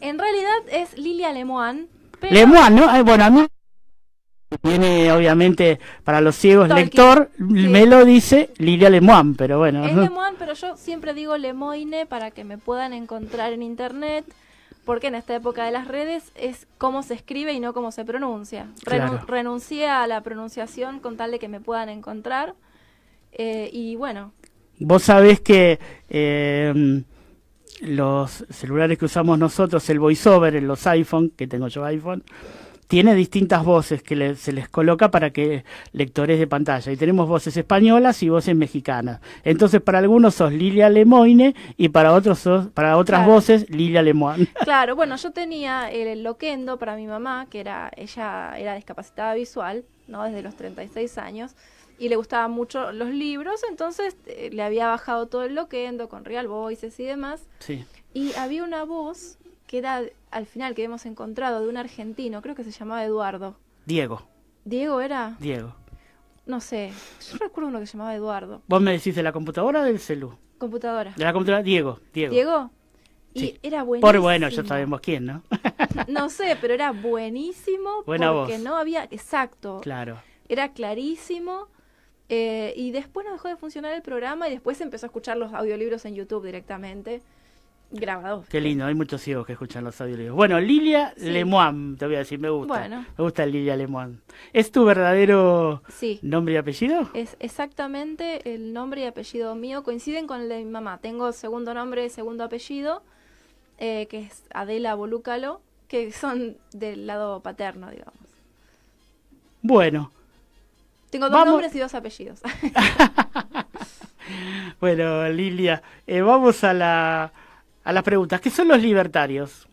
en realidad es Lilia Lemoine. Lemoine, ¿no? bueno, a mí viene obviamente para los ciegos lector, me lo dice Lilia Lemoine, pero bueno. Es Lemoine, pero yo siempre digo Lemoine para que me puedan encontrar en internet, porque en esta época de las redes es cómo se escribe y no cómo se pronuncia. Renuncié a la pronunciación con tal de que me puedan encontrar. Eh, y bueno. Vos sabés que eh, los celulares que usamos nosotros, el voiceover en los iPhone, que tengo yo iPhone, tiene distintas voces que se les coloca para que lectores de pantalla. Y tenemos voces españolas y voces mexicanas. Entonces, para algunos sos Lilia Lemoine y para otros para otras voces Lilia Lemoine. Claro, bueno, yo tenía el, loquendo para mi mamá, que era ella era discapacitada visual, ¿no? Desde los 36 años y le gustaban mucho los libros, entonces eh, le había bajado todo el loquendo con Real Voices y demás. Sí. Y había una voz que era al final que hemos encontrado de un argentino, creo que se llamaba Eduardo. Diego. Diego era. Diego. No sé, yo recuerdo uno que se llamaba Eduardo. ¿Vos me decís de la computadora o del celu? Computadora. De la computadora, Diego, Diego. Diego. Y era buenísimo. Por bueno, ya sabemos quién, ¿no? no sé, pero era buenísimo Buena porque no había, exacto. Claro. Era clarísimo eh, y después no dejó de funcionar el programa y después empezó a escuchar los audiolibros en YouTube directamente. Grabados. Qué lindo, hay muchos ciegos que escuchan los audiolibros. Bueno, Lilia Lemoine, te voy a decir, me gusta. Me gusta Lilia Lemoine. ¿Es tu verdadero nombre y apellido? Es exactamente el nombre y apellido mío. Coinciden con el de mi mamá. Tengo segundo nombre, segundo apellido, eh, que es Adela Bolúcalo, que son del lado paterno, digamos. Bueno, tengo dos nombres y dos apellidos. bueno, Lilia, eh, vamos a, la, las preguntas. ¿Qué son los libertarios?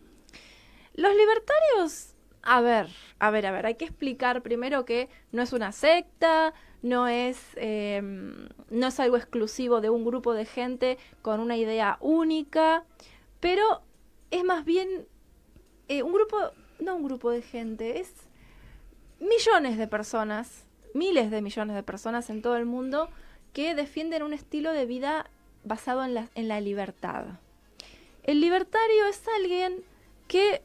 Los libertarios, a ver, a ver, a ver, hay que explicar primero que no es una secta, no es, em, no es algo exclusivo de un grupo de gente con una idea única, pero es más bien eh, un grupo, no un grupo de gente, es millones de personas miles de millones de personas en todo el mundo que defienden un estilo de vida basado en la, libertad. El libertario es alguien que,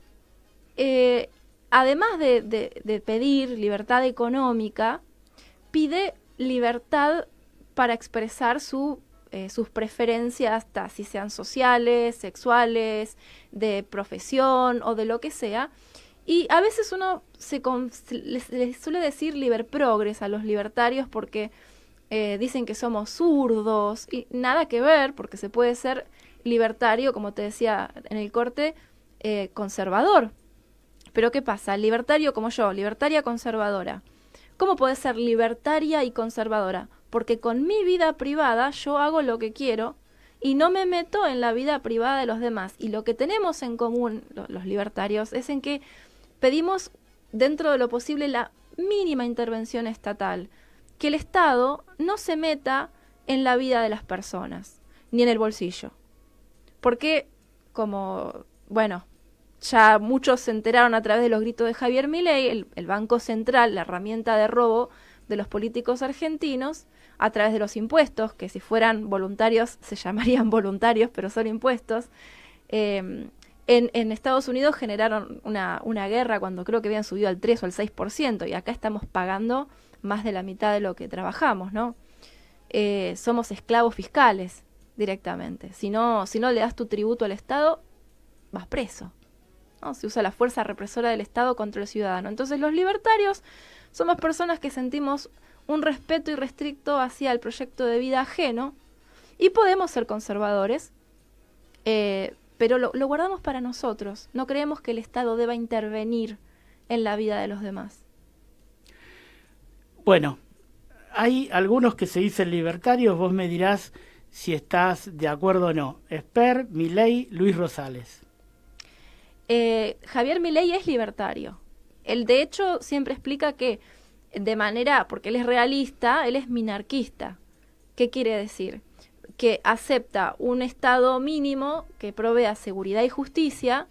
eh, además de, pedir libertad económica, pide libertad para expresar eh, sus preferencias, hasta si sean sociales, sexuales, de profesión o de lo que sea, y a veces uno se les, suele decir progres a los libertarios porque eh, dicen que somos zurdos y nada que ver porque se puede ser libertario, como te decía en el corte, eh, conservador. Pero ¿qué pasa? Libertario como yo, libertaria conservadora. ¿Cómo puede ser libertaria y conservadora? Porque con mi vida privada yo hago lo que quiero y no me meto en la vida privada de los demás. Y lo que tenemos en común los libertarios es en que pedimos dentro de lo posible la mínima intervención estatal, que el Estado no se meta en la vida de las personas, ni en el bolsillo. Porque, como, bueno, ya muchos se enteraron a través de los gritos de Javier Milei, el, Banco Central, la herramienta de robo de los políticos argentinos, a través de los impuestos, que si fueran voluntarios se llamarían voluntarios, pero son impuestos, eh, en, Estados Unidos generaron una, guerra cuando creo que habían subido al 3 o al 6%, y acá estamos pagando más de la mitad de lo que trabajamos, ¿no? Eh, somos esclavos fiscales directamente. Si no, si no le das tu tributo al Estado, vas preso. Se usa la fuerza represora del Estado contra el ciudadano. Entonces los libertarios somos personas que sentimos un respeto irrestricto hacia el proyecto de vida ajeno y podemos ser conservadores, eh, pero lo, guardamos para nosotros. No creemos que el Estado deba intervenir en la vida de los demás. Bueno, hay algunos que se dicen libertarios, vos me dirás si estás de acuerdo o no. Esper, Milei, Luis Rosales. Eh, Javier Milei es libertario. Él de hecho siempre explica que de manera, porque él es realista, él es minarquista. ¿Qué quiere decir? que acepta un Estado mínimo que provea seguridad y justicia,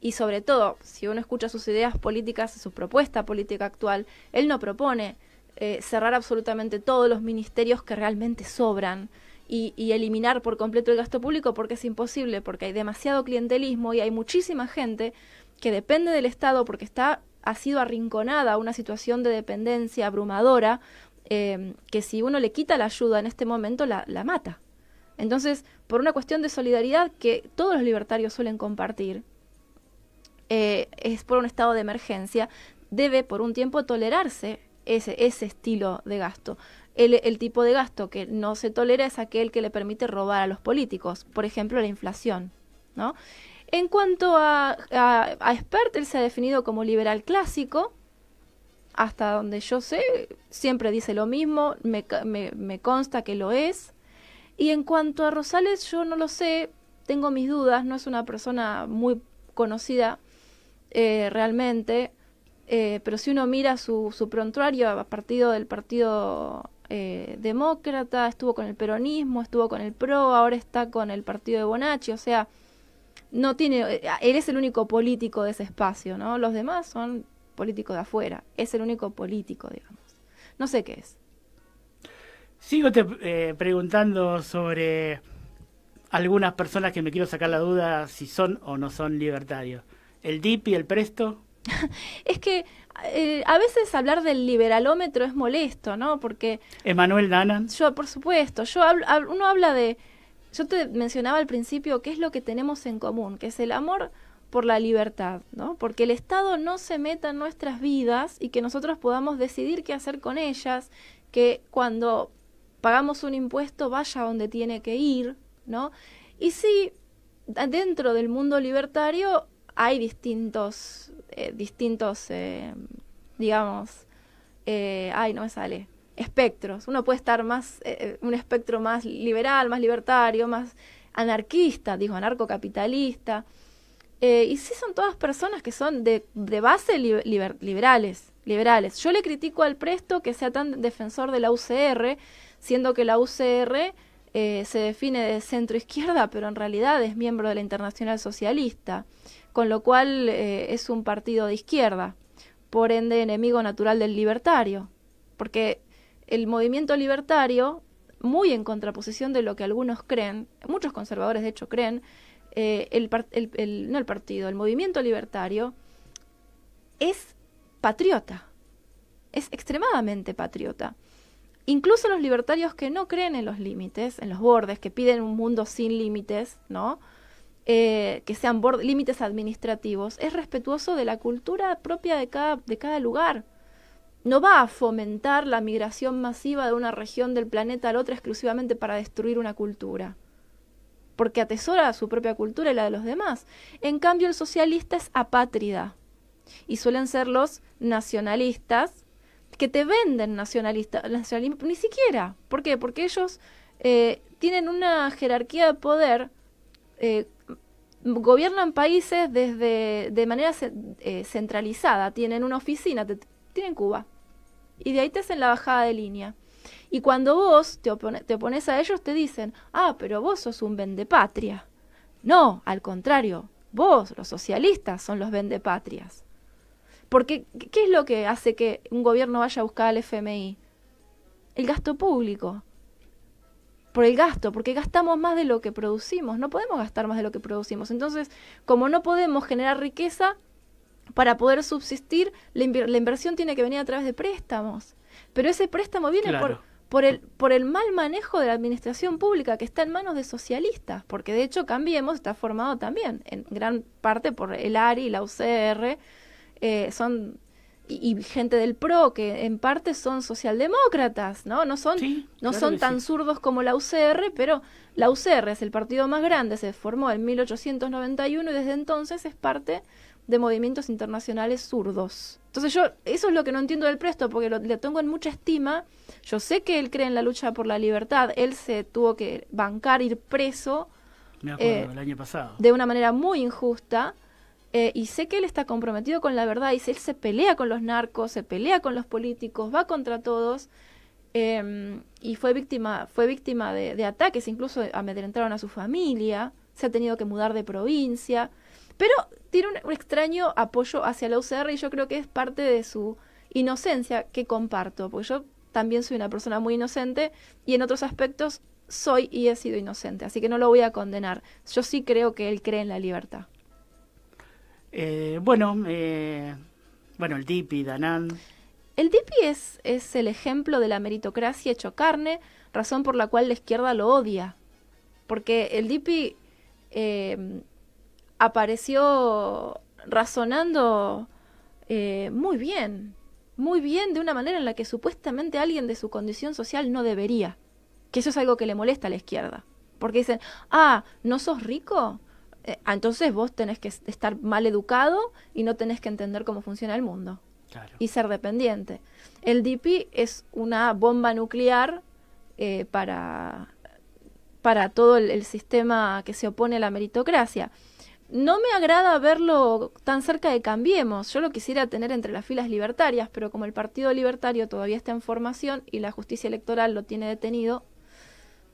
y sobre todo, si uno escucha sus ideas políticas, su propuesta política actual, él no propone eh, cerrar absolutamente todos los ministerios que realmente sobran y, eliminar por completo el gasto público porque es imposible, porque hay demasiado clientelismo y hay muchísima gente que depende del Estado porque está ha sido arrinconada a una situación de dependencia abrumadora eh, que si uno le quita la ayuda en este momento la mata. Entonces, por una cuestión de solidaridad que todos los libertarios suelen compartir, eh, es por un estado de emergencia, debe por un tiempo tolerarse ese, estilo de gasto. El, tipo de gasto que no se tolera es aquel que le permite robar a los políticos, por ejemplo, la inflación. ¿no? En cuanto a, a, él se ha definido como liberal clásico, hasta donde yo sé, siempre dice lo mismo, me consta que lo es. Y en cuanto a Rosales, yo no lo sé, tengo mis dudas, no es una persona muy conocida eh, realmente, eh, pero si uno mira su, su prontuario a partido del Partido eh, Demócrata, estuvo con el peronismo, estuvo con el PRO, ahora está con el Partido de Bonacci, o sea, no tiene, eh, él es el único político de ese espacio, ¿no? Los demás son políticos de afuera, es el único político, digamos. No sé qué es. Sigo te, eh, preguntando sobre algunas personas que me quiero sacar la duda si son o no son libertarios. ¿El DIP y el Presto? es que eh, a veces hablar del liberalómetro es molesto, ¿no? Porque... Emanuel Nanan? Yo, por supuesto, yo uno habla de... Yo te mencionaba al principio qué es lo que tenemos en común, que es el amor por la libertad, ¿no? Porque el Estado no se meta en nuestras vidas y que nosotros podamos decidir qué hacer con ellas, que cuando pagamos un impuesto, vaya donde tiene que ir, ¿no? Y sí, dentro del mundo libertario hay distintos, eh, distintos, eh, digamos, eh, ay, no me sale, espectros. Uno puede estar más, un espectro más liberal, más libertario, más anarquista, digo, anarcocapitalista. y sí son todas personas que son de, de base liberales, liberales. Yo le critico al Presto que sea tan defensor de la UCR, siendo que la UCR eh, se define de centro izquierda, pero en realidad es miembro de la Internacional Socialista, con lo cual eh, es un partido de izquierda, por ende enemigo natural del libertario, porque el movimiento libertario, muy en contraposición de lo que algunos creen, muchos conservadores de hecho creen, eh, no el partido, el movimiento libertario es patriota, es extremadamente patriota incluso los libertarios que no creen en los límites, en los bordes, que piden un mundo sin límites, ¿no? Eh, que sean límites administrativos, es respetuoso de la cultura propia de cada, lugar. No va a fomentar la migración masiva de una región del planeta al otra exclusivamente para destruir una cultura, porque atesora su propia cultura y la de los demás. En cambio, el socialista es apátrida y suelen ser los nacionalistas que te venden nacionalista, nacionalismo, ni siquiera. ¿Por qué? Porque ellos eh, tienen una jerarquía de poder, eh, gobiernan países desde de manera eh, centralizada, tienen una oficina, tienen Cuba, y de ahí te hacen la bajada de línea. Y cuando vos te, te opones a ellos, te dicen, ah, pero vos sos un vendepatria. No, al contrario, vos, los socialistas, son los vendepatrias. Porque, ¿qué es lo que hace que un gobierno vaya a buscar al FMI? El gasto público. Por el gasto, porque gastamos más de lo que producimos, no podemos gastar más de lo que producimos. Entonces, como no podemos generar riqueza, para poder subsistir, la, inversión tiene que venir a través de préstamos. Pero ese préstamo viene por, por el, por el mal manejo de la administración pública que está en manos de socialistas, porque de hecho Cambiemos está formado también en gran parte por el ARI, la UCR, eh, son y, gente del PRO, que en parte son socialdemócratas, ¿no? No son, no son tan zurdos como la UCR, pero la UCR es el partido más grande, se formó en 1891 y desde entonces es parte de movimientos internacionales zurdos. Entonces yo, eso es lo que no entiendo del Presto, porque le tengo en mucha estima. Yo sé que él cree en la lucha por la libertad, él se tuvo que bancar, ir preso. Eh, de una manera muy injusta eh, y sé que él está comprometido con la verdad, y él se pelea con los narcos, se pelea con los políticos, va contra todos, em, y fue víctima, fue víctima de, ataques, incluso amedrentaron a su familia, se ha tenido que mudar de provincia, pero tiene un extraño apoyo hacia la UCR y yo creo que es parte de su inocencia que comparto, porque yo también soy una persona muy inocente y en otros aspectos soy y he sido inocente, así que no lo voy a condenar. Yo sí creo que él cree en la libertad. Eh, bueno, eh, bueno, el DIPI, Danán. El DIPI es, es el ejemplo de la meritocracia hecho carne, razón por la cual la izquierda lo odia. Porque el DIPI eh, apareció razonando muy bien, muy bien de una manera en la que supuestamente alguien de su condición social no debería. Que eso es algo que le molesta a la izquierda. Porque dicen, ah, ¿no sos rico? Eh, entonces vos tenés que estar mal educado y no tenés que entender cómo funciona el mundo. Y ser dependiente. El DP es una bomba nuclear eh, para, para todo el, el sistema que se opone a la meritocracia. No me agrada verlo tan cerca de Cambiemos. Yo lo quisiera tener entre las filas libertarias, pero como el Partido Libertario todavía está en formación y la justicia electoral lo tiene detenido,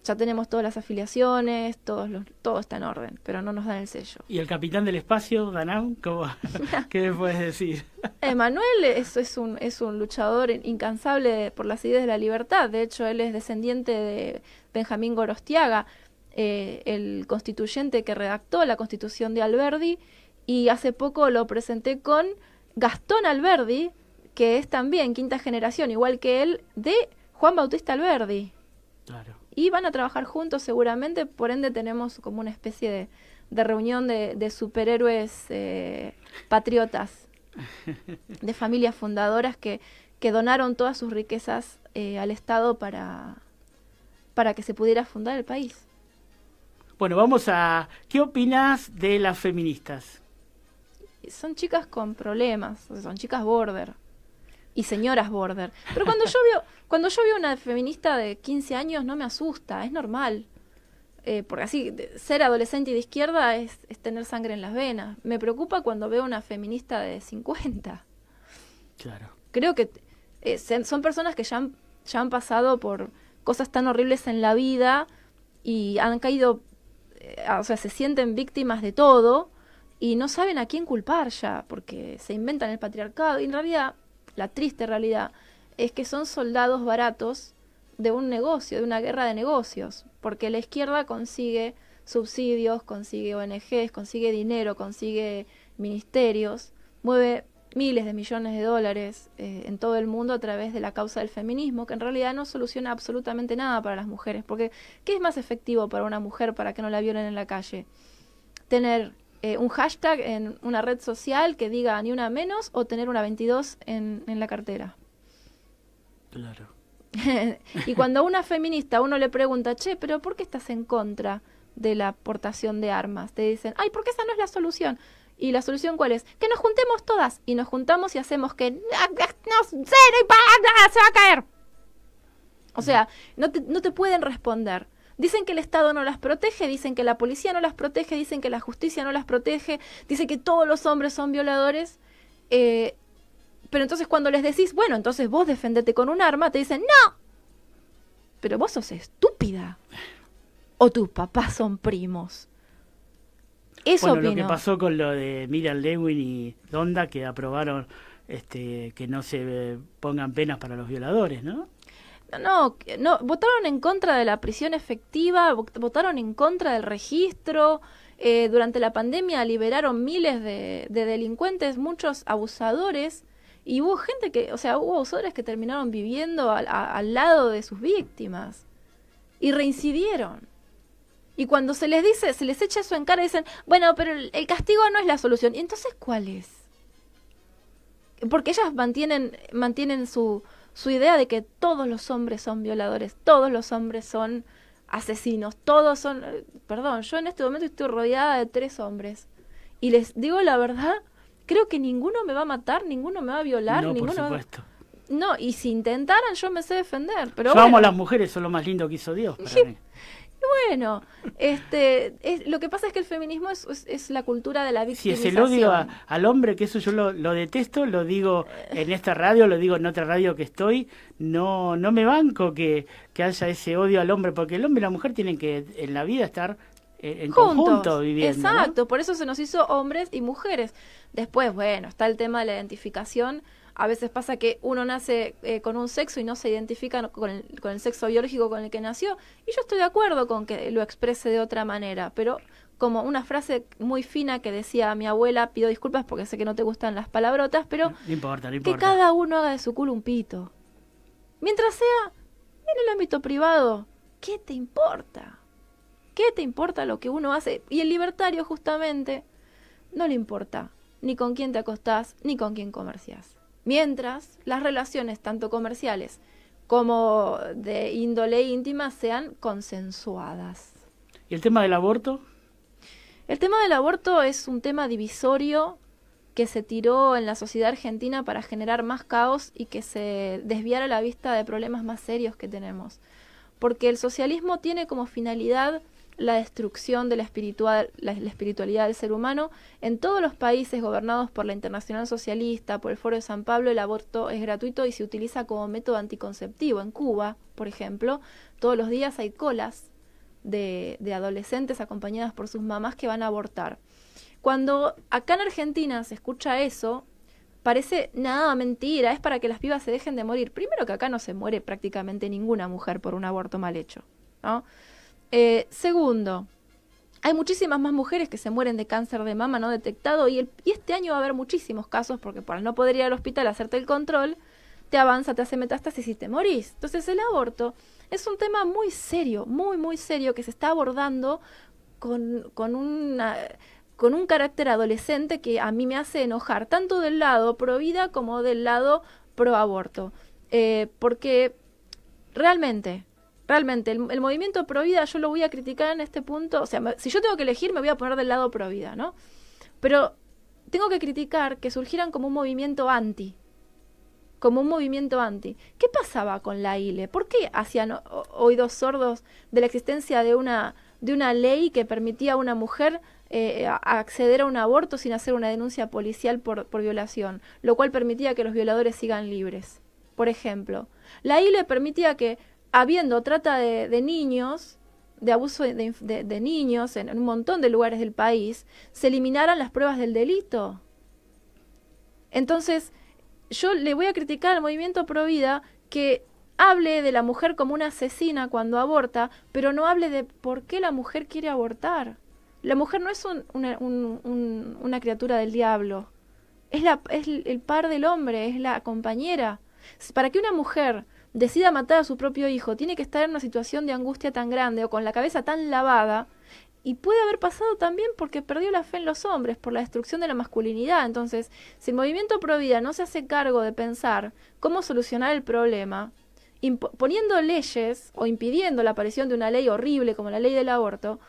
ya tenemos todas las afiliaciones, todos los, todo está en orden, pero no nos dan el sello. ¿Y el capitán del espacio, Danam? ¿Qué puedes decir? Emanuel es, es, un, es un luchador incansable por las ideas de la libertad. De hecho, él es descendiente de Benjamín Gorostiaga, eh, el constituyente que redactó la constitución de Alberdi. Y hace poco lo presenté con Gastón Alberdi, que es también quinta generación, igual que él, de Juan Bautista Alberdi. Claro y van a trabajar juntos seguramente, por ende tenemos como una especie de, reunión de, superhéroes eh, patriotas, de familias fundadoras que, que donaron todas sus riquezas eh, al Estado para, para que se pudiera fundar el país. Bueno, vamos a... ¿Qué opinas de las feministas? Son chicas con problemas, son chicas border y señoras border. Pero cuando yo veo, cuando yo veo una feminista de 15 años no me asusta, es normal. Eh, porque así, ser adolescente y de izquierda es, es, tener sangre en las venas. Me preocupa cuando veo una feminista de 50. Claro. Creo que eh, son personas que ya han, ya han pasado por cosas tan horribles en la vida y han caído, eh, o sea, se sienten víctimas de todo y no saben a quién culpar ya, porque se inventan el patriarcado. Y en realidad, la triste realidad es que son soldados baratos de un negocio, de una guerra de negocios, porque la izquierda consigue subsidios, consigue ONGs, consigue dinero, consigue ministerios, mueve miles de millones de dólares eh, en todo el mundo a través de la causa del feminismo, que en realidad no soluciona absolutamente nada para las mujeres, porque ¿qué es más efectivo para una mujer para que no la violen en la calle? Tener eh, un hashtag en una red social que diga ni una menos o tener una 22 en, la cartera. Claro. y cuando a una feminista uno le pregunta, che, pero ¿por qué estás en contra de la portación de armas? Te dicen, ay, porque esa no es la solución. ¿Y la solución cuál es? Que nos juntemos todas y nos juntamos y hacemos que... Ah, ah, ¡No, cero y ah, ¡Se va a caer! O sea, no te, no te pueden responder. Dicen que el Estado no las protege, dicen que la policía no las protege, dicen que la justicia no las protege, dicen que todos los hombres son violadores. Eh, pero entonces cuando les decís, bueno, entonces vos defendete con un arma, te dicen, no. Pero vos sos estúpida. O tus papás son primos. Eso bueno, lo que pasó con lo de Miriam Lewin y Donda, que aprobaron este, que no se eh, pongan penas para los violadores, ¿no? No, no, votaron en contra de la prisión efectiva, votaron en contra del registro. Eh, durante la pandemia liberaron miles de, delincuentes, muchos abusadores. Y hubo gente que, o sea, hubo abusadores que terminaron viviendo al, lado de sus víctimas. Y reincidieron. Y cuando se les dice, se les echa eso en cara, dicen, bueno, pero el, castigo no es la solución. ¿Y entonces cuál es? Porque ellas mantienen, mantienen su, su idea de que todos los hombres son violadores, todos los hombres son asesinos, todos son... Eh, perdón, yo en este momento estoy rodeada de tres hombres. Y les digo la verdad, creo que ninguno me va a matar, ninguno me va a violar, no, ninguno... Por supuesto. No, y si intentaran yo me sé defender. Pero yo las mujeres, son lo más lindo que hizo Dios. Para mí. Bueno, este, es, lo que pasa es que el feminismo es, es, la cultura de la victimización. Si es el odio al hombre, que eso yo lo, detesto, lo digo en esta radio, lo digo en otra radio que estoy, no, no me banco que, que haya ese odio al hombre, porque el hombre y la mujer tienen que en la vida estar eh, en conjunto viviendo. Exacto, por eso se nos hizo hombres y mujeres. Después, bueno, está el tema de la identificación a veces pasa que uno nace eh, con un sexo y no se identifica con el, sexo biológico con el que nació. Y yo estoy de acuerdo con que lo exprese de otra manera, pero como una frase muy fina que decía mi abuela, pido disculpas porque sé que no te gustan las palabrotas, pero que cada uno haga de su culo un pito. Mientras sea en el ámbito privado, ¿qué te importa? ¿Qué te importa lo que uno hace? Y el libertario justamente no le importa ni con quién te acostás, ni con quién comerciás mientras las relaciones tanto comerciales como de índole íntima sean consensuadas. ¿Y el tema del aborto? El tema del aborto es un tema divisorio que se tiró en la sociedad argentina para generar más caos y que se desviara la vista de problemas más serios que tenemos. Porque el socialismo tiene como finalidad la destrucción de la, espiritual, la, espiritualidad del ser humano. En todos los países gobernados por la Internacional Socialista, por el Foro de San Pablo, el aborto es gratuito y se utiliza como método anticonceptivo. En Cuba, por ejemplo, todos los días hay colas de, de adolescentes acompañadas por sus mamás que van a abortar. Cuando acá en Argentina se escucha eso, parece nada mentira, es para que las pibas se dejen de morir. Primero que acá no se muere prácticamente ninguna mujer por un aborto mal hecho, ¿no? Eh, segundo, hay muchísimas más mujeres que se mueren de cáncer de mama no detectado y, este año va a haber muchísimos casos porque por no poder ir al hospital a hacerte el control, te avanza, te hace metástasis y te morís. Entonces el aborto es un tema muy serio, muy, muy serio que se está abordando con, un carácter adolescente que a mí me hace enojar, tanto del lado pro vida como del lado pro aborto. Eh, porque realmente realmente el, movimiento movimiento Vida yo lo voy a criticar en este punto, o sea, si yo tengo que elegir me voy a poner del lado vida ¿no? Pero tengo que criticar que surgieran como un movimiento anti, como un movimiento anti. ¿Qué pasaba con la ILE? ¿Por qué hacían oídos sordos de la existencia de una, de una ley que permitía a una mujer eh, acceder a un aborto sin hacer una denuncia policial por, por, violación, lo cual permitía que los violadores sigan libres. Por ejemplo, la ILE permitía que habiendo trata de, niños, de abuso de, niños en, un montón de lugares del país, se eliminaran las pruebas del delito. Entonces, yo le voy a criticar al movimiento pro vida que hable de la mujer como una asesina cuando aborta, pero no hable de por qué la mujer quiere abortar. La mujer no es un, una, criatura del diablo, es, la, es el par del hombre, es la compañera. Para que una mujer decida matar a su propio hijo, tiene que estar en una situación de angustia tan grande o con la cabeza tan lavada. Y puede haber pasado también porque perdió la fe en los hombres, por la destrucción de la masculinidad. Entonces, si el movimiento pro vida no se hace cargo de pensar cómo solucionar el problema, poniendo leyes o impidiendo la aparición de una ley horrible como la ley del aborto,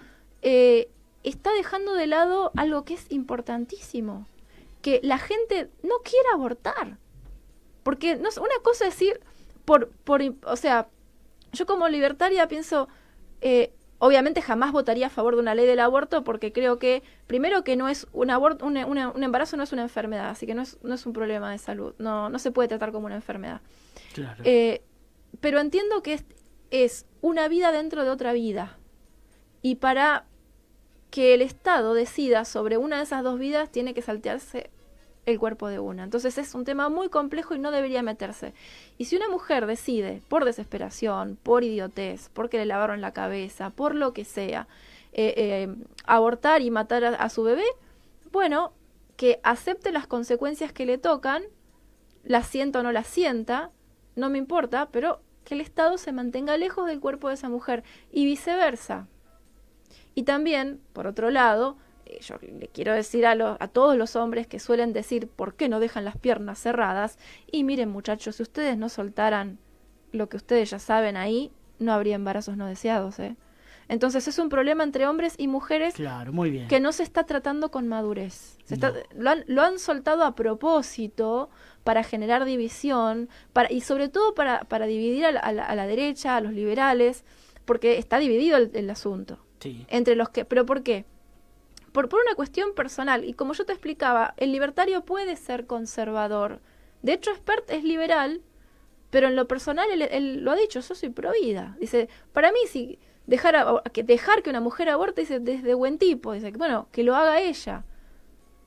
eh, está dejando de lado algo que es importantísimo, que la gente no quiera abortar. Porque no, una cosa es decir, por, por o sea, yo como libertaria pienso, eh, obviamente jamás votaría a favor de una ley del aborto porque creo que, primero que no es un aborto, un, embarazo no es una enfermedad, así que no es, un problema de salud, no, se puede tratar como una enfermedad. Eh, pero entiendo que es una vida dentro de otra vida. Y para que el Estado decida sobre una de esas dos vidas, tiene que saltearse el cuerpo de una. Entonces es un tema muy complejo y no debería meterse. Y si una mujer decide, por desesperación, por idiotez, porque le lavaron la cabeza, por lo que sea, eh, eh, abortar y matar a, su bebé, bueno, que acepte las consecuencias que le tocan, La sienta o no la sienta, no me importa, pero que el Estado se mantenga lejos del cuerpo de esa mujer y viceversa. Y también, por otro lado, eh, yo le quiero decir a, todos los hombres que suelen decir por qué no dejan las piernas cerradas, y miren muchachos, si ustedes no soltaran lo que ustedes ya saben ahí, no habría embarazos no deseados, ¿eh? Entonces es un problema entre hombres y mujeres que no se está tratando con madurez. lo, han, soltado a propósito para generar división y sobre todo para, dividir a la, derecha, a los liberales, porque está dividido el, asunto. Entre los que, pero ¿por qué? por, por una cuestión personal. Y como yo te explicaba, el libertario puede ser conservador. De hecho, Spert es liberal, pero en lo personal él, lo ha dicho, yo soy vida Dice, para mí si dejar, dejar que una mujer aborte dice, desde buen tipo, dice, bueno, que lo haga ella,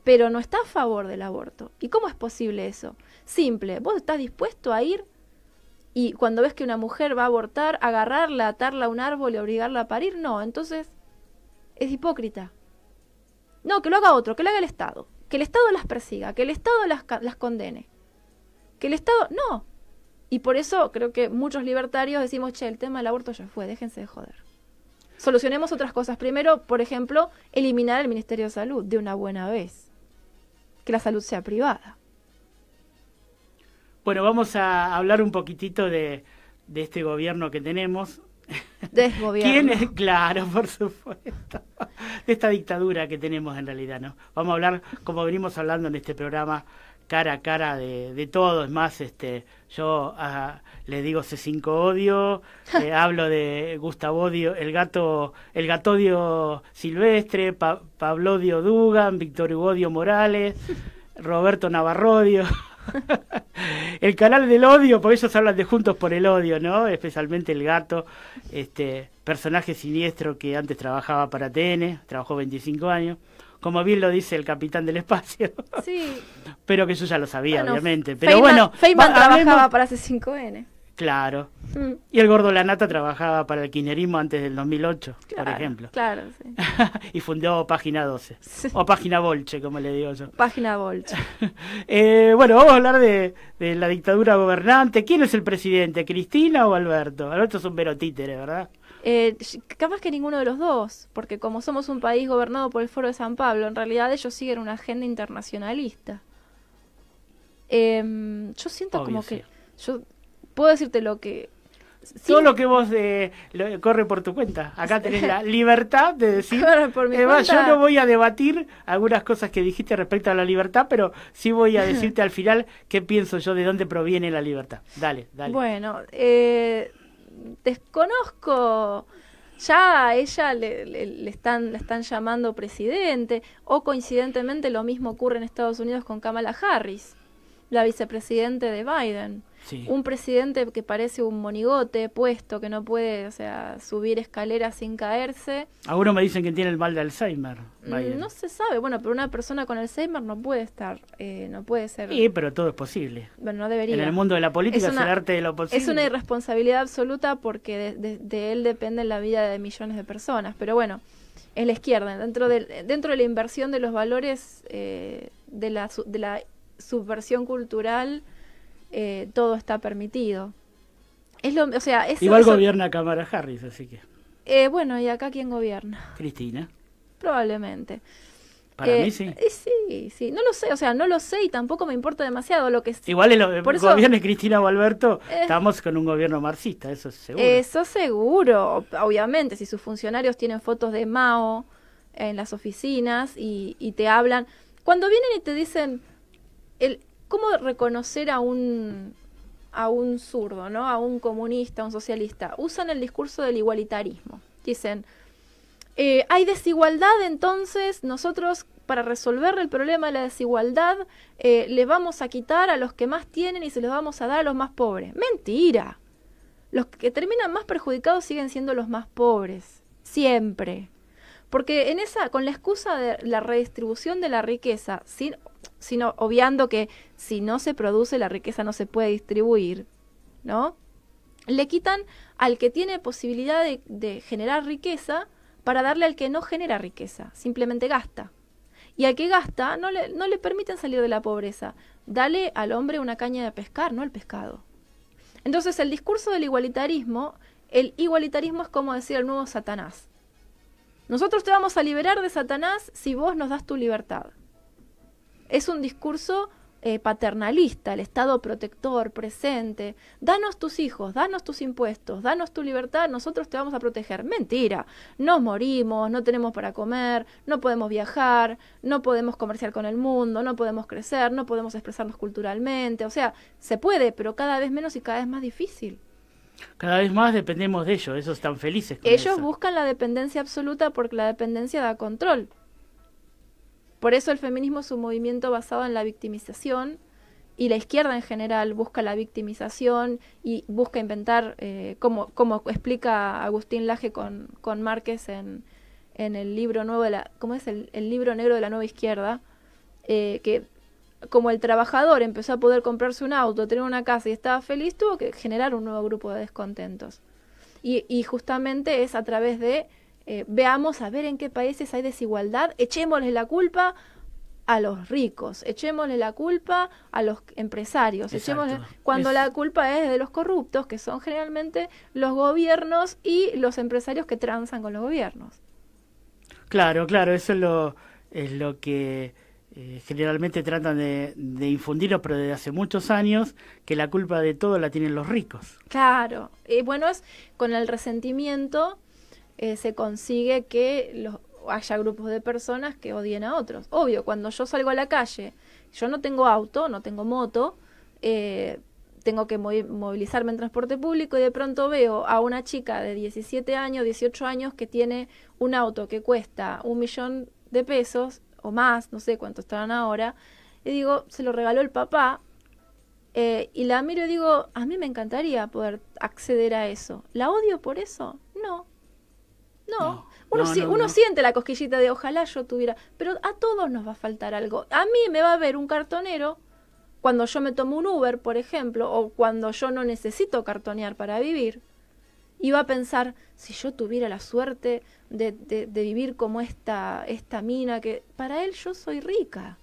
pero no está a favor del aborto. ¿Y cómo es posible eso? Simple, vos estás dispuesto a ir y cuando ves que una mujer va a abortar, agarrarla, atarla a un árbol y obligarla a parir, no, entonces es hipócrita. No, que lo haga otro, que lo haga el Estado. Que el Estado las persiga, que el Estado las, condene. Que el Estado... No. Y por eso creo que muchos libertarios decimos, che, el tema del aborto ya fue, déjense de joder. Solucionemos otras cosas. Primero, por ejemplo, eliminar el Ministerio de Salud de una buena vez. Que la salud sea privada. Bueno, vamos a hablar un poquitito de, de este gobierno que tenemos. Desgobierno. ¿Quién es? Claro, por supuesto. De esta dictadura que tenemos en realidad, ¿no? Vamos a hablar, como venimos hablando en este programa, cara a cara de, de todo. Es más, este, yo les ah, le digo C5 odio, hablo de Gustavo odio, el gato, el gatodio silvestre, Pablo Pablodio Dugan, Víctor Odio Morales, Roberto Navarrodio. el canal del odio, por eso se hablan de Juntos por el Odio, ¿no? Especialmente el gato, este personaje siniestro que antes trabajaba para TN, trabajó 25 años. Como bien lo dice el capitán del espacio. Sí. Pero que eso ya lo sabía, obviamente. Pero bueno. trabajaba para C5N. Claro. Mm. Y el gordo Lanata trabajaba para el quinerismo antes del 2008, por ejemplo. Claro, sí. y fundó Página 12. O Página Bolche, como le digo yo. Página Bolche. Eh, bueno, vamos a hablar de, la dictadura gobernante. ¿Quién es el presidente, Cristina o Alberto? Alberto es un vero títere, ¿verdad? Eh, capaz que ninguno de los dos, porque como somos un país gobernado por el Foro de San Pablo, en realidad ellos siguen una agenda internacionalista. Em, yo siento como que puedo decirte lo que solo que vos corre por tu cuenta. Acá tenés la libertad de decir. yo no voy a debatir algunas cosas que dijiste respecto a la libertad, pero sí voy a decirte al final qué pienso yo de dónde proviene la libertad. Dale, dale. Bueno, eh, desconozco. Ya a ella le, le, le están, la están llamando presidente, o coincidentemente lo mismo ocurre en Estados Unidos con Kamala Harris, la vicepresidente de Biden. Un presidente que parece un monigote puesto, que no puede, sea, subir escaleras sin caerse. Algunos me dicen que tiene el mal de Alzheimer. Mm, no se sabe, bueno, pero una persona con Alzheimer no puede estar, eh, no puede ser. Sí, pero todo es posible. En el mundo de la política es, una, el arte de lo posible. Es una irresponsabilidad absoluta porque de, él depende la vida de millones de personas, pero bueno en la izquierda. Dentro de, dentro de la inversión de los valores eh, de, la, de la subversión cultural eh, todo está permitido. Es lo, o sea, Igual gobierna Cámara Harris, así que. Eh, bueno, ¿y acá quién gobierna? Cristina. Probablemente. Para mí eh, sí. sí, sí. No lo sé, o sea, no lo sé y tampoco me importa demasiado lo que Igual el Por Cristina o Alberto, estamos con un gobierno marxista, eso es seguro. Eso seguro, obviamente, si sus funcionarios tienen fotos de Mao en las oficinas y, y te hablan. Cuando vienen y te dicen, el, ¿Cómo reconocer a un, a un zurdo, ¿no? a un comunista, a un socialista? Usan el discurso del igualitarismo. Dicen, eh, hay desigualdad, entonces nosotros para resolver el problema de la desigualdad eh, le vamos a quitar a los que más tienen y se los vamos a dar a los más pobres. Mentira. Los que terminan más perjudicados siguen siendo los más pobres. Siempre. Porque en esa, con la excusa de la redistribución de la riqueza, sino obviando que si no se produce la riqueza no se puede distribuir, ¿no? Le quitan al que tiene posibilidad de, generar riqueza para darle al que no genera riqueza, simplemente gasta. Y al que gasta no le, no le permiten salir de la pobreza. Dale al hombre una caña de pescar, no el pescado. Entonces el discurso del igualitarismo, el igualitarismo es como decir el nuevo Satanás. Nosotros te vamos a liberar de Satanás si vos nos das tu libertad. Es un discurso eh, paternalista, el Estado protector, presente. Danos tus hijos, danos tus impuestos, danos tu libertad, nosotros te vamos a proteger. Mentira, nos morimos, no tenemos para comer, no podemos viajar, no podemos comerciar con el mundo, no podemos crecer, no podemos expresarnos culturalmente. O sea, se puede, pero cada vez menos y cada vez más difícil. Cada vez más dependemos de ellos, esos están felices. ellos buscan la dependencia absoluta porque la dependencia da control. Por eso el feminismo es un movimiento basado en la victimización y la izquierda en general busca la victimización y busca inventar, eh, como, explica Agustín Laje con, con Márquez en, en, el libro nuevo la, es? El, libro negro de la nueva izquierda, eh, que como el trabajador empezó a poder comprarse un auto, tener una casa y estaba feliz, tuvo que generar un nuevo grupo de descontentos. Y, justamente es a través de, eh, veamos a ver en qué países hay desigualdad, Echémosle la culpa a los ricos, echémosle la culpa a los empresarios, echémosle, cuando la culpa es de los corruptos, que son generalmente los gobiernos y los empresarios que transan con los gobiernos. Claro, claro, eso es lo que eh, generalmente tratan de, de infundirlo, pero desde hace muchos años, que la culpa de todo la tienen los ricos. Claro, y bueno, es con el resentimiento eh, se consigue que los, haya grupos de personas que odien a otros. Obvio, cuando yo salgo a la calle, yo no tengo auto, no tengo moto, eh, tengo que movilizarme en transporte público y de pronto veo a una chica de 17 años, 18 años que tiene un auto que cuesta un millón de pesos, o más, no sé cuánto estarán ahora, y digo, se lo regaló el papá, eh, y la miro y digo, a mí me encantaría poder acceder a eso. ¿La odio por eso? No. No, uno, no, uno siente la cosquillita de ojalá yo tuviera, pero a todos nos va a faltar algo. A mí me va a ver un cartonero cuando yo me tomo un Uber, por ejemplo, o cuando yo no necesito cartonear para vivir y va a pensar, si yo tuviera la suerte de, de, vivir como esta, esta mina, que para él yo soy rica.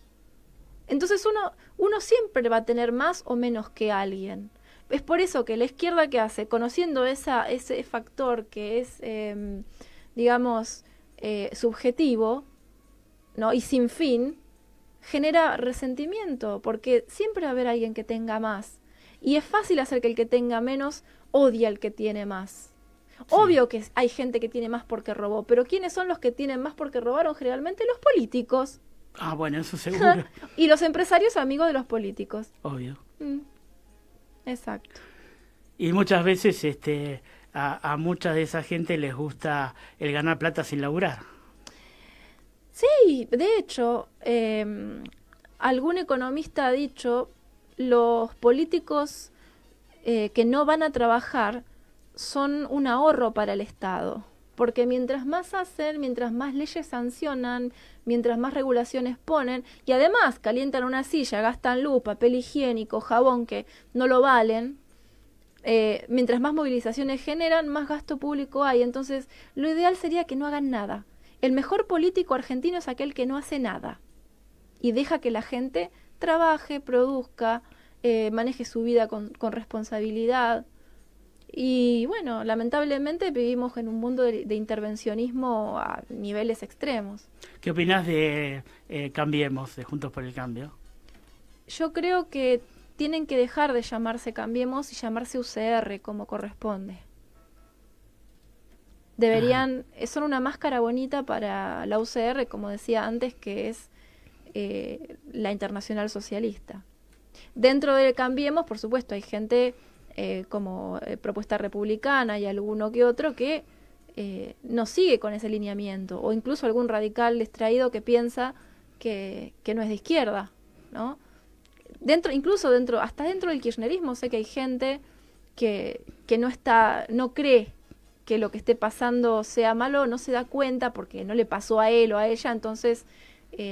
Entonces uno, uno siempre va a tener más o menos que alguien. Es por eso que la izquierda que hace, conociendo esa, ese factor que es, em, digamos, eh, subjetivo ¿no? y sin fin, genera resentimiento, porque siempre va a haber alguien que tenga más. Y es fácil hacer que el que tenga menos odie al que tiene más. Obvio que hay gente que tiene más porque robó, pero ¿quiénes son los que tienen más porque robaron generalmente? Los políticos. Ah, bueno, eso seguro. y los empresarios amigos de los políticos. Obvio. Mm. Exacto. Y muchas veces este, a, muchas de esa gente les gusta el ganar plata sin laburar. Sí, de hecho, em, algún economista ha dicho, los políticos eh, que no van a trabajar son un ahorro para el Estado, porque mientras más hacen, mientras más leyes sancionan, mientras más regulaciones ponen, y además calientan una silla, gastan luz, papel higiénico, jabón que no lo valen, eh, mientras más movilizaciones generan, más gasto público hay. Entonces, lo ideal sería que no hagan nada. El mejor político argentino es aquel que no hace nada y deja que la gente trabaje, produzca, eh, maneje su vida con, con responsabilidad. Y bueno, lamentablemente vivimos en un mundo de, intervencionismo a niveles extremos. ¿Qué opinas de eh, Cambiemos, de Juntos por el Cambio? Yo creo que tienen que dejar de llamarse Cambiemos y llamarse UCR como corresponde. Deberían, son una máscara bonita para la UCR, como decía antes, que es eh, la Internacional Socialista. Dentro de Cambiemos, por supuesto, hay gente eh, como eh, propuesta republicana y alguno que otro que eh, no sigue con ese lineamiento, o incluso algún radical distraído que piensa que, no es de izquierda, ¿no? Dentro, incluso dentro, hasta dentro del kirchnerismo sé que hay gente que, que no está, no cree que lo que esté pasando sea malo, no se da cuenta porque no le pasó a él o a ella, entonces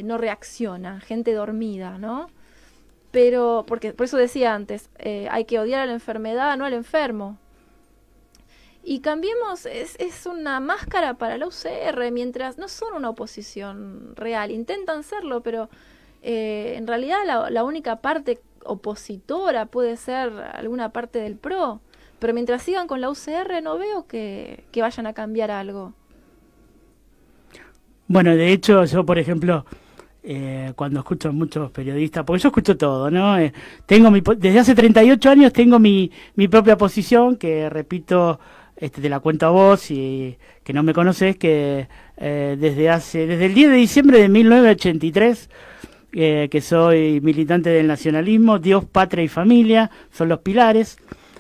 no reacciona, gente dormida, ¿no? Pero, porque por eso decía antes, eh, hay que odiar a la enfermedad, no al enfermo. Y cambiemos, es, es, una máscara para la UCR, mientras no son una oposición real, intentan serlo, pero eh, en realidad la, la, única parte opositora puede ser alguna parte del PRO, pero mientras sigan con la UCR no veo que, que vayan a cambiar algo. Bueno, de hecho, yo por ejemplo, eh, cuando escucho a muchos periodistas, porque yo escucho todo, ¿no? Eh, tengo mi, desde hace 38 años tengo mi, propia posición, que repito, este, te la cuento a vos y que no me conoces, que eh, desde, hace, desde el 10 de diciembre de 1983... que soy militante del nacionalismo, Dios, patria y familia son los pilares.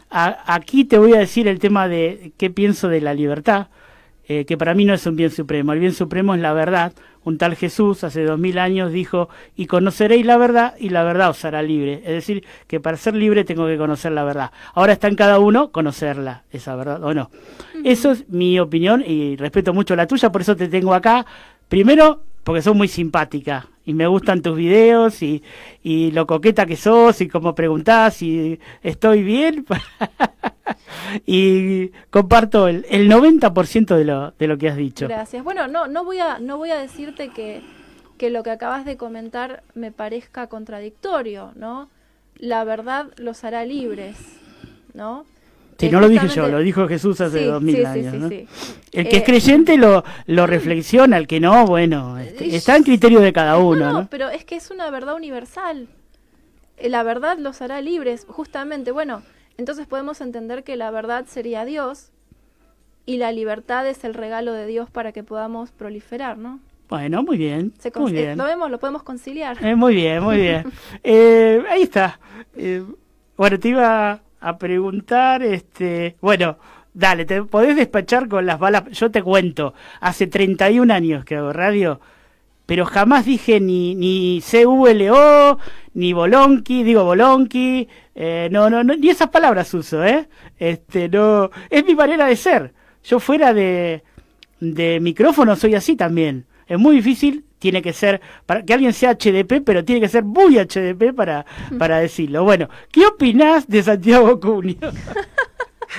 aquí te voy a decir el tema de qué pienso de la libertad, que para mí no es un bien supremo. El bien supremo es la verdad, un tal Jesús hace dos mil años dijo, y conoceréis la verdad y la verdad os hará libre. Es decir, que para ser libre tengo que conocer la verdad. Ahora está en cada uno conocerla, esa verdad o no. Eso es mi opinión y respeto mucho la tuya, por eso te tengo acá. Primero, porque sos muy simpática y me gustan tus videos y, y lo coqueta que sos y cómo preguntás y estoy bien. y comparto el, el 90% de lo, de lo que has dicho. Gracias. Bueno, no, no, voy, a, no voy a decirte que, que lo que acabas de comentar me parezca contradictorio, ¿no? La verdad los hará libres, ¿no? no lo dije yo, lo dijo Jesús hace dos mil sí, años. El que es eh, creyente lo, lo reflexiona, el que no, bueno, está en criterio de cada uno. no, no, pero es que es una verdad universal. Eh, la verdad los hará libres, justamente. Bueno, entonces podemos entender que la verdad sería Dios y la libertad es el regalo de Dios para que podamos proliferar, ¿no? Bueno, muy bien. Se muy Lo vemos, lo podemos conciliar. Eh, muy bien, muy bien. Eh, ahí está. Eh, bueno, te iba a preguntar, este, bueno, dale, te podés despachar con las balas. Yo te cuento, hace 31 años que hago radio pero jamás dije ni, ni o ni Bolonqui, digo Bolonqui, eh, no, no, no, ni esas palabras uso, ¿eh? Este, no, es mi manera de ser. Yo fuera de, de micrófono soy así también. Es muy difícil, tiene que ser, para que alguien sea HDP, pero tiene que ser muy HDP para, para decirlo. Bueno, ¿qué opinás de Santiago Cunio?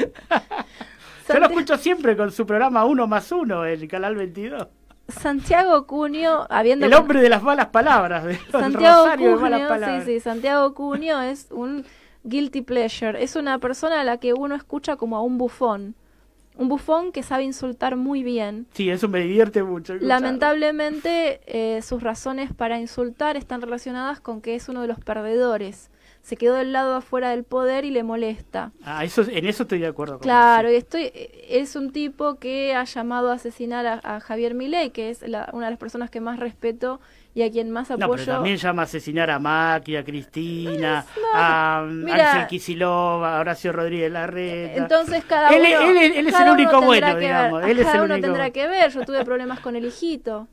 Yo lo escucho siempre con su programa Uno más Uno, el Canal 22. Santiago Cunio, habiendo. El hombre de las malas palabras. Santiago Cunio, Sí, sí, Santiago Cunio es un guilty pleasure. Es una persona a la que uno escucha como a un bufón. Un bufón que sabe insultar muy bien. Sí, eso me divierte mucho. Lamentablemente, eh, sus razones para insultar están relacionadas con que es uno de los perdedores se quedó del lado afuera del poder y le molesta. Ah, eso, en eso estoy de acuerdo. claro, y estoy, e, es un tipo que ha llamado a asesinar a, Javier Milei, que es una de las personas que más respeto y a quien más apoyo. No, pero también llama a asesinar a Macri, a Cristina, a, a Horacio Rodríguez Larreta. Entonces cada uno. Él, es el único bueno, digamos. Él cada uno tendrá que ver. Yo tuve problemas con el hijito.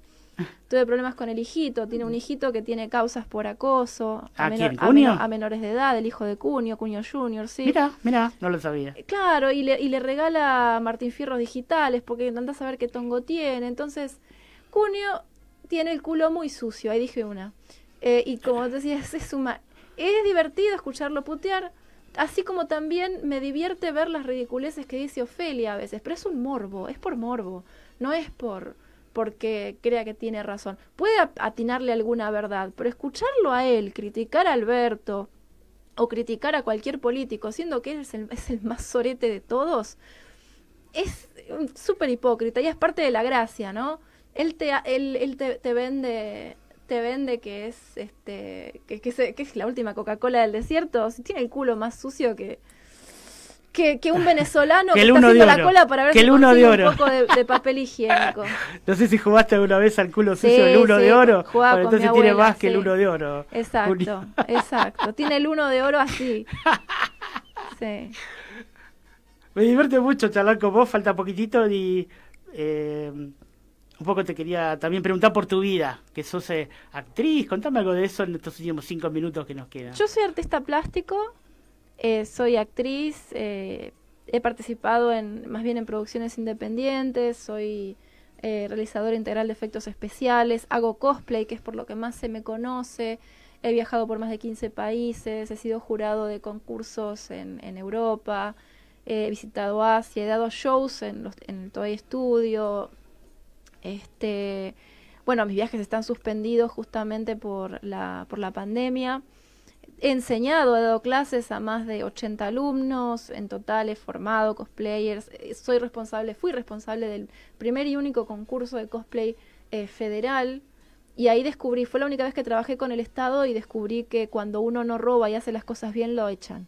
Tuve problemas con el hijito, tiene un hijito que tiene causas por acoso a, menores de edad, el hijo de Cunio, Cunio Junior, sí. Mira, mira, no lo sabía. Claro, y le, y le regala Martín Fierro digitales porque intenta saber qué tongo tiene. Entonces, Cunio tiene el culo muy sucio, ahí dije una. Eh, y como decía, es, es divertido escucharlo putear, así como también me divierte ver las ridiculeces que dice Ofelia a veces, pero es un morbo, es por morbo, no es por porque crea que tiene razón. Puede atinarle alguna verdad, pero escucharlo a él, criticar a Alberto o criticar a cualquier político, siendo que él es el, es el más sorete de todos, es mm, súper hipócrita y es parte de la gracia, ¿no? Él te, te, vende te vende que es este que, que es la última Coca-Cola del desierto, si tiene el culo más sucio que, que, un venezolano que, el uno está haciendo la cola para ver que el si uno de oro. un poco de, papel higiénico. No sé si jugaste alguna vez al culo sí, el uno de oro. entonces tiene más que el uno de oro. Exacto, exacto. Tiene el uno de oro así. Sí. Me divierte mucho charlar con vos, falta poquitito y eh, un poco te quería también preguntar por tu vida, que sos eh, actriz, contame algo de eso en estos últimos cinco minutos que nos quedan. Yo soy artista plástico, eh, soy actriz, eh, he participado en más bien en producciones independientes, soy eh, realizadora integral de efectos especiales, hago cosplay, que es por lo que más se me conoce, he viajado por más de 15 países, he sido jurado de concursos en, Europa, he visitado Asia, he dado shows en, en el Toy Studio, este, bueno, mis viajes están suspendidos justamente por la pandemia he enseñado, he dado clases a más de 80 alumnos, en total he formado cosplayers, eh, soy responsable, fui responsable del primer y único concurso de cosplay eh, federal y ahí descubrí, fue la única vez que trabajé con el Estado y descubrí que cuando uno no roba y hace las cosas bien lo echan,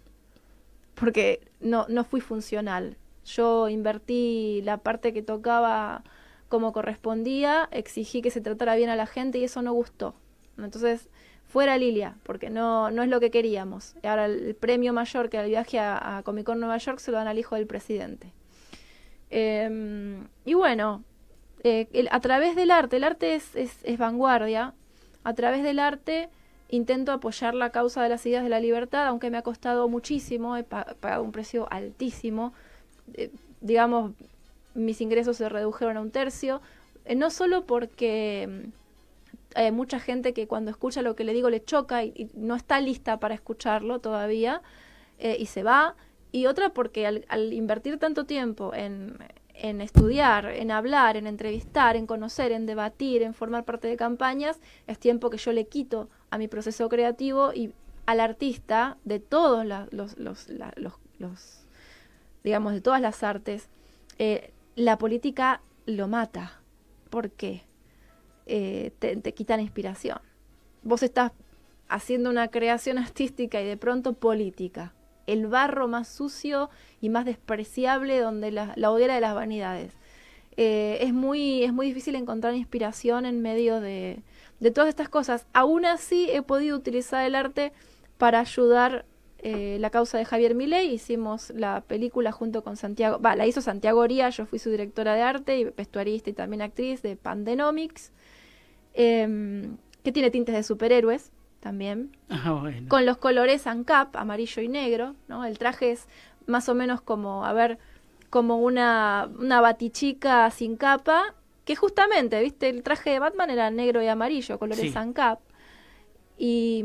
porque no, no fui funcional, yo invertí la parte que tocaba como correspondía, exigí que se tratara bien a la gente y eso no gustó. Entonces, fuera Lilia, porque no, es lo que queríamos. Y ahora el premio mayor que el viaje a, Comic Con Nueva York se lo dan al hijo del presidente. Em, y bueno, eh, a través del arte, el arte es, vanguardia, a través del arte intento apoyar la causa de las ideas de la libertad, aunque me ha costado muchísimo, he pagado un precio altísimo, eh, digamos, mis ingresos se redujeron a un tercio, eh, no solo porque hay eh, mucha gente que cuando escucha lo que le digo le choca y, no está lista para escucharlo todavía eh, y se va. Y otra porque al, invertir tanto tiempo en, estudiar, en hablar, en entrevistar, en conocer, en debatir, en formar parte de campañas, es tiempo que yo le quito a mi proceso creativo y al artista de todos los, digamos, de todas las artes, eh, la política lo mata. ¿Por qué? Eh, te, quitan inspiración. Vos estás haciendo una creación artística y de pronto política. El barro más sucio y más despreciable donde la, hoguera de las vanidades. Eh, es, muy, es muy difícil encontrar inspiración en medio de, todas estas cosas. Aún así he podido utilizar el arte para ayudar eh, la causa de Javier Milei. Hicimos la película junto con Santiago, va, la hizo Santiago Oría, yo fui su directora de arte y vestuarista y también actriz de Pandenomics. Em, que tiene tintes de superhéroes también. Ah, Con los colores cap amarillo y negro, ¿no? El traje es más o menos como, a ver, como una, batichica sin capa, que justamente, viste, el traje de Batman era negro y amarillo, colores sí. cap Y,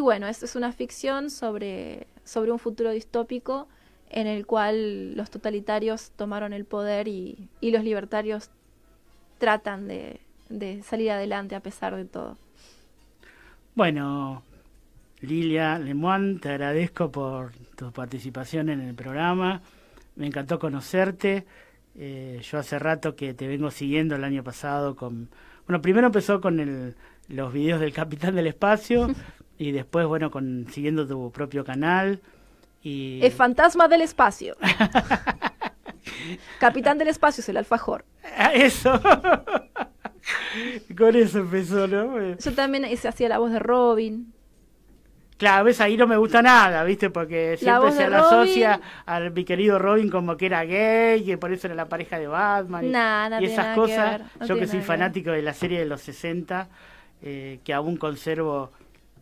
bueno, es, es una ficción sobre, sobre un futuro distópico en el cual los totalitarios tomaron el poder y los libertarios tratan de, de salir adelante a pesar de todo. Bueno, Lilia Lemoine, te agradezco por tu participación en el programa. Me encantó conocerte. Eh, yo hace rato que te vengo siguiendo el año pasado con... Bueno, primero empezó con el, los videos del Capitán del Espacio y después, bueno, con siguiendo tu propio canal. Y... El fantasma del espacio. Capitán del espacio es el alfajor. Ah, eso. Con eso empezó, ¿no? Yo también hacía la voz de Robin. Claro, ves, ahí no me gusta nada, ¿viste? Porque siempre se asocia a mi querido Robin como que era gay, y por eso era la pareja de Batman. Y, esas cosas. yo que soy fanático de la serie de los 60, eh, que aún conservo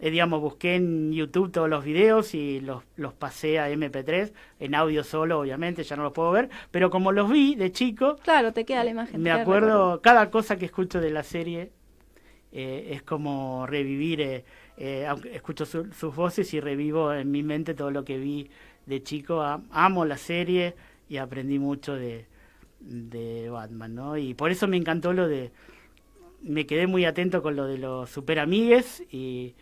eh, digamos, busqué en YouTube todos los videos y los, los pasé a MP3, en audio solo, obviamente, ya no los puedo ver, pero como los vi de chico... Claro, te queda la imagen. Me acuerdo, cada cosa que escucho de la serie eh, es como revivir, eh, escucho sus voces y revivo en mi mente todo lo que vi de chico. amo la serie y aprendí mucho de, de Batman, ¿no? Y por eso me encantó lo de... Me quedé muy atento con lo de los superamigues y,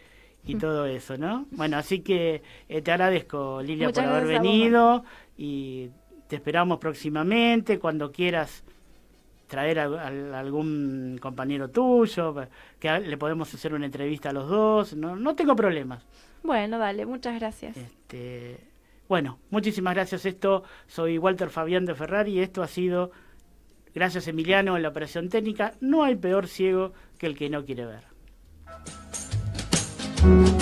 y mm. todo eso, ¿no? Bueno, así que eh, te agradezco, Lilia, por haber venido y te esperamos próximamente cuando quieras traer a, algún compañero tuyo, que le podemos hacer una entrevista a los dos, no, tengo problemas. Bueno, dale. muchas gracias. Este, bueno, muchísimas gracias. Esto soy Walter Fabián de Ferrari y esto ha sido, gracias Emiliano en la operación técnica, no hay peor ciego que el que no quiere ver. Thank you.